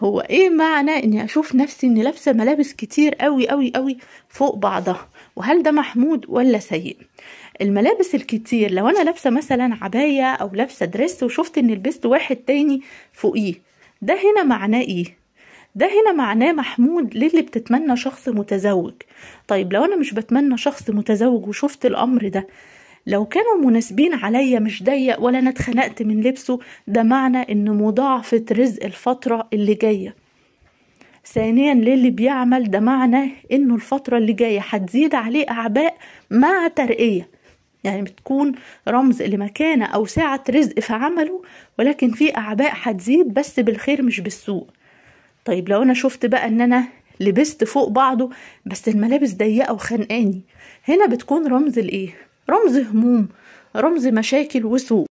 هو ايه معنى اني اشوف نفسي اني لابسه ملابس كتير قوي قوي قوي فوق بعضها وهل ده محمود ولا سيء الملابس الكتير لو انا لابسه مثلا عبايه او لابسه دريس وشفت ان لبست واحد تاني فوقيه ده هنا معناه ايه ده هنا معناه محمود للي بتتمنى شخص متزوج طيب لو انا مش بتمنى شخص متزوج وشفت الامر ده لو كانوا مناسبين عليا مش ضيق ولا انا اتخنقت من لبسه ده معنى ان مضاعفة رزق الفترة اللي جاية ثانيا للي بيعمل ده معنى انه الفترة اللي جاية هتزيد عليه اعباء مع ترقية يعني بتكون رمز لمكانة او ساعة رزق في عمله ولكن في اعباء هتزيد بس بالخير مش بالسوء طيب لو انا شفت بقى ان انا لبست فوق بعضه بس الملابس ضيقة وخانقاني هنا بتكون رمز لإيه؟ رمز هموم رمز مشاكل وسوء